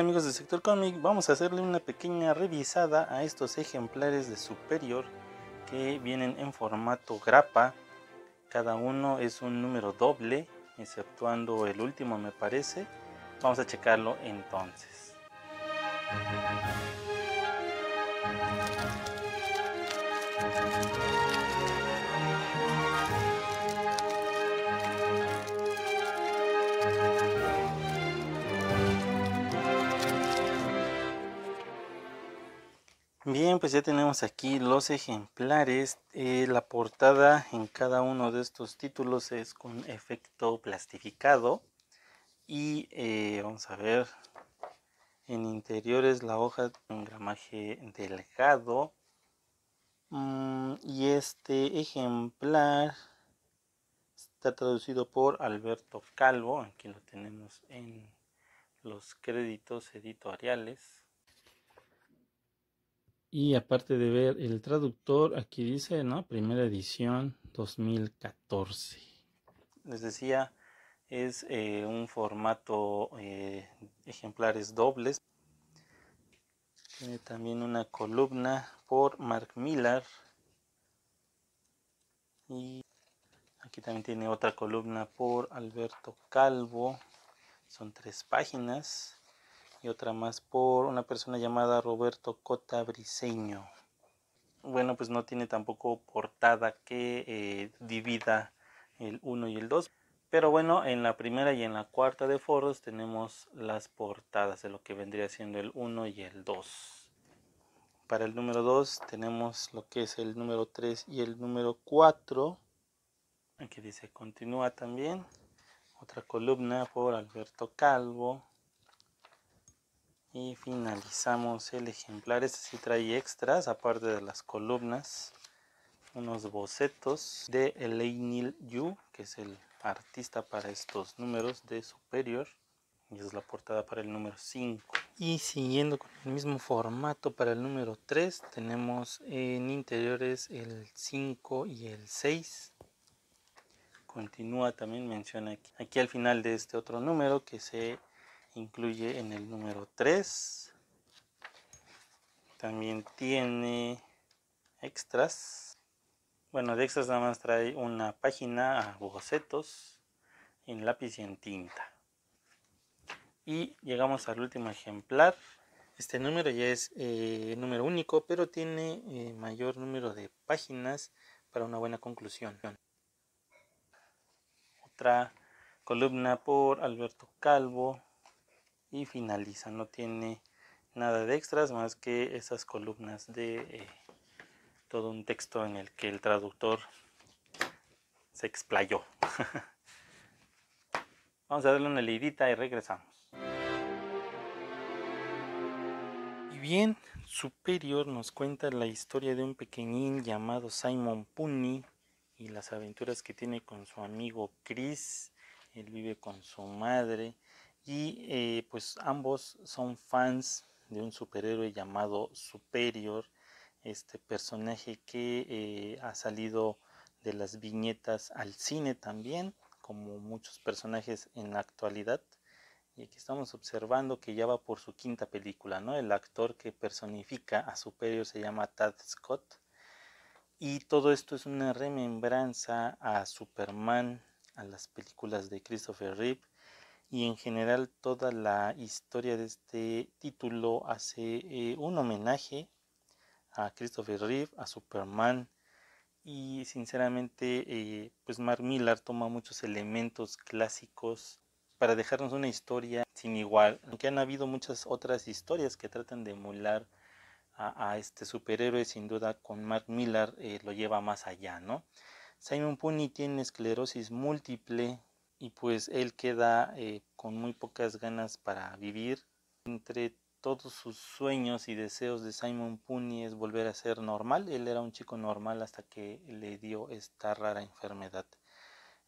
amigos del Sector Comic, vamos a hacerle una pequeña revisada a estos ejemplares de Superior que vienen en formato grapa. Cada uno es un número doble, exceptuando el último me parece. Vamos a checarlo entonces. Bien, pues ya tenemos aquí los ejemplares. Eh, la portada en cada uno de estos títulos es con efecto plastificado. Y eh, vamos a ver, en interiores la hoja en gramaje delgado. Mm, y este ejemplar está traducido por Alberto Calvo. Aquí lo tenemos en los créditos editoriales. Y aparte de ver el traductor, aquí dice, ¿no? Primera edición 2014. Les decía, es eh, un formato eh, ejemplares dobles. Tiene también una columna por Mark Millar. Y aquí también tiene otra columna por Alberto Calvo. Son tres páginas y otra más por una persona llamada Roberto Cota Bueno, pues no tiene tampoco portada que eh, divida el 1 y el 2. Pero bueno, en la primera y en la cuarta de foros tenemos las portadas de lo que vendría siendo el 1 y el 2. Para el número 2 tenemos lo que es el número 3 y el número 4. Aquí dice continúa también. Otra columna por Alberto Calvo y finalizamos el ejemplar este sí trae extras aparte de las columnas unos bocetos de Elaine Yu que es el artista para estos números de superior y es la portada para el número 5 y siguiendo con el mismo formato para el número 3 tenemos en interiores el 5 y el 6 continúa también menciona aquí, aquí al final de este otro número que se incluye en el número 3 también tiene extras bueno de extras nada más trae una página a bocetos en lápiz y en tinta y llegamos al último ejemplar este número ya es eh, número único pero tiene eh, mayor número de páginas para una buena conclusión otra columna por Alberto Calvo y finaliza. No tiene nada de extras más que esas columnas de eh, todo un texto en el que el traductor se explayó. Vamos a darle una leidita y regresamos. Y bien, Superior nos cuenta la historia de un pequeñín llamado Simon Puny y las aventuras que tiene con su amigo Chris. Él vive con su madre y eh, pues ambos son fans de un superhéroe llamado Superior, este personaje que eh, ha salido de las viñetas al cine también, como muchos personajes en la actualidad. Y aquí estamos observando que ya va por su quinta película, ¿no? El actor que personifica a Superior se llama Tad Scott. Y todo esto es una remembranza a Superman, a las películas de Christopher Reeve y en general toda la historia de este título hace eh, un homenaje a Christopher Reeve, a Superman y sinceramente eh, pues Mark Millar toma muchos elementos clásicos para dejarnos una historia sin igual, aunque han habido muchas otras historias que tratan de emular a, este superhéroe, sin duda con Mark Millar eh, lo lleva más allá, ¿no? Simon Puni tiene esclerosis múltiple, y pues él queda eh, con muy pocas ganas para vivir. Entre todos sus sueños y deseos de Simon Puny es volver a ser normal. Él era un chico normal hasta que le dio esta rara enfermedad.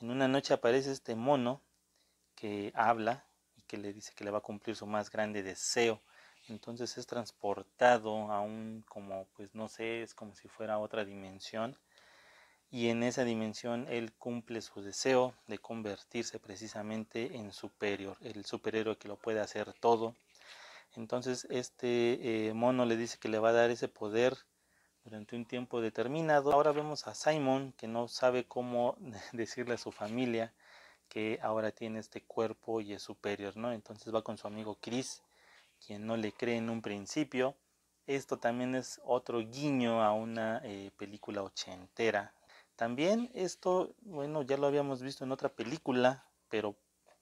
En una noche aparece este mono que habla y que le dice que le va a cumplir su más grande deseo. Entonces es transportado a un como pues no sé, es como si fuera otra dimensión y en esa dimensión él cumple su deseo de convertirse precisamente en superior, el superhéroe que lo puede hacer todo. Entonces este eh, mono le dice que le va a dar ese poder durante un tiempo determinado. Ahora vemos a Simon que no sabe cómo decirle a su familia que ahora tiene este cuerpo y es superior, ¿no? Entonces va con su amigo Chris, quien no le cree en un principio. Esto también es otro guiño a una eh, película ochentera, también esto, bueno, ya lo habíamos visto en otra película, pero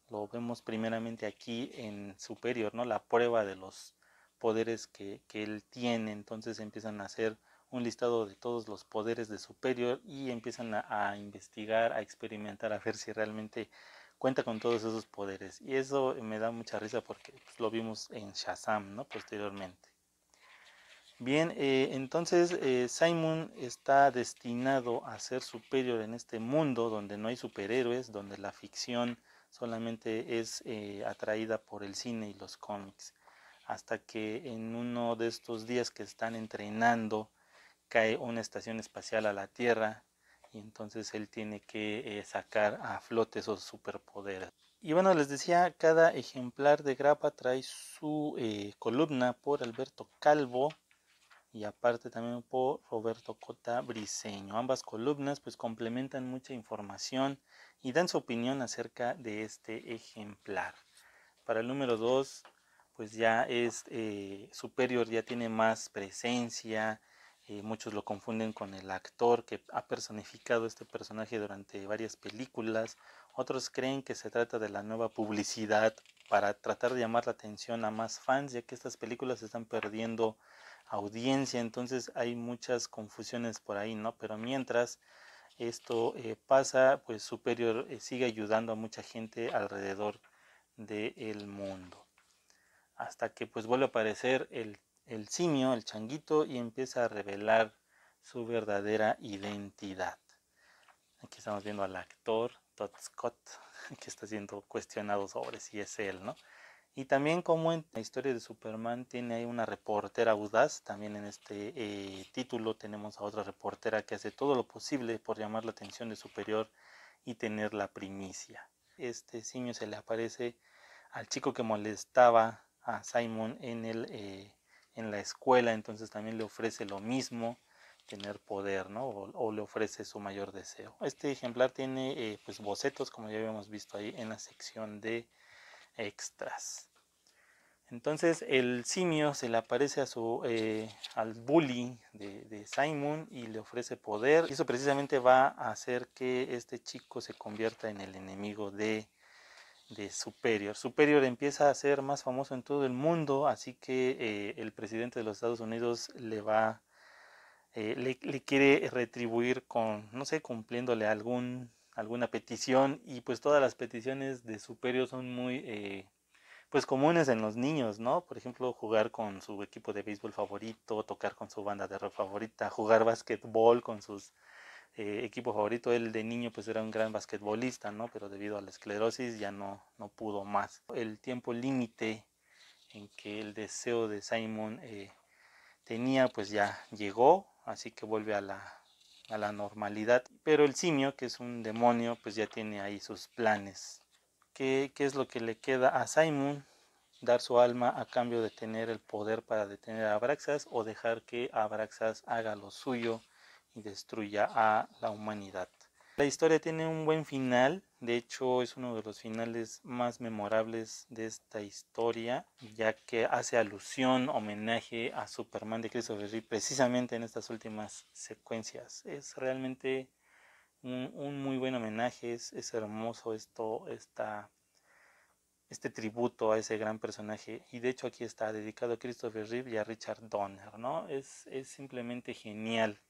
lo vemos primeramente aquí en Superior, ¿no? La prueba de los poderes que, que él tiene. Entonces empiezan a hacer un listado de todos los poderes de Superior y empiezan a, investigar, a experimentar, a ver si realmente cuenta con todos esos poderes. Y eso me da mucha risa porque pues, lo vimos en Shazam, ¿no? Posteriormente. Bien, eh, entonces eh, Simon está destinado a ser superior en este mundo donde no hay superhéroes, donde la ficción solamente es eh, atraída por el cine y los cómics. Hasta que en uno de estos días que están entrenando cae una estación espacial a la Tierra y entonces él tiene que eh, sacar a flote esos superpoderes. Y bueno, les decía, cada ejemplar de grapa trae su columna por Alberto Calvo y aparte también por Roberto Cota Briseño. Ambas columnas pues complementan mucha información y dan su opinión acerca de este ejemplar. Para el número 2 pues ya es eh, superior, ya tiene más presencia, eh, muchos lo confunden con el actor que ha personificado este personaje durante varias películas, otros creen que se trata de la nueva publicidad para tratar de llamar la atención a más fans, ya que estas películas están perdiendo audiencia, entonces hay muchas confusiones por ahí, ¿no? Pero mientras esto eh, pasa, pues Superior eh, sigue ayudando a mucha gente alrededor del mundo. Hasta que pues vuelve a aparecer el, el simio, el changuito, y empieza a revelar su verdadera identidad. Aquí estamos viendo al actor Todd Scott, que está siendo cuestionado sobre si es él, ¿no? Y también como en la historia de Superman tiene ahí una reportera audaz, también en este eh, título tenemos a otra reportera que hace todo lo posible por llamar la atención de superior y tener la primicia. Este simio se le aparece al chico que molestaba a Simon en, el, eh, en la escuela, entonces también le ofrece lo mismo, tener poder, ¿no? O, le ofrece su mayor deseo. Este ejemplar tiene eh, pues bocetos, como ya habíamos visto ahí en la sección de extras. Entonces el simio se le aparece a su, eh, al bully de, Simon y le ofrece poder. Y eso precisamente va a hacer que este chico se convierta en el enemigo de, Superior. Superior empieza a ser más famoso en todo el mundo, así que eh, el presidente de los Estados Unidos le va, eh, le quiere retribuir con, no sé, cumpliéndole algún alguna petición y pues todas las peticiones de superior son muy eh, pues comunes en los niños, ¿no? Por ejemplo, jugar con su equipo de béisbol favorito, tocar con su banda de rock favorita, jugar basquetbol con sus eh, equipo favorito, él de niño pues era un gran basquetbolista, ¿no? Pero debido a la esclerosis ya no, no pudo más. El tiempo límite en que el deseo de Simon eh, tenía pues ya llegó, así que vuelve a la a la normalidad. Pero el simio, que es un demonio, pues ya tiene ahí sus planes. ¿Qué, es lo que le queda a Simon? Dar su alma a cambio de tener el poder para detener a Abraxas o dejar que Abraxas haga lo suyo y destruya a la humanidad. La historia tiene un buen final, de hecho, es uno de los finales más memorables de esta historia, ya que hace alusión, homenaje a Superman de Christopher Reeve precisamente en estas últimas secuencias. Es realmente un, muy buen homenaje, es, hermoso esto, este tributo a ese gran personaje. Y de hecho aquí está dedicado a Christopher Reeve y a Richard Donner, ¿no? Es, simplemente genial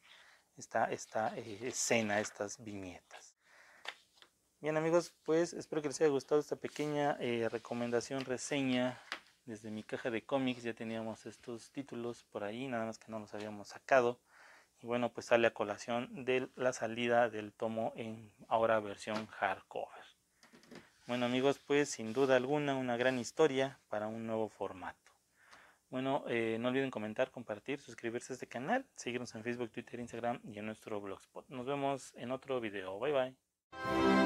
esta, eh, escena, estas viñetas. Bien amigos, pues espero que les haya gustado esta pequeña eh, recomendación, reseña desde mi caja de cómics. Ya teníamos estos títulos por ahí, nada más que no los habíamos sacado. Y bueno, pues sale a colación de la salida del tomo en ahora versión hardcover. Bueno amigos, pues sin duda alguna una gran historia para un nuevo formato. Bueno, eh, no olviden comentar, compartir, suscribirse a este canal, seguirnos en Facebook, Twitter, Instagram y en nuestro blogspot. Nos vemos en otro video. Bye bye.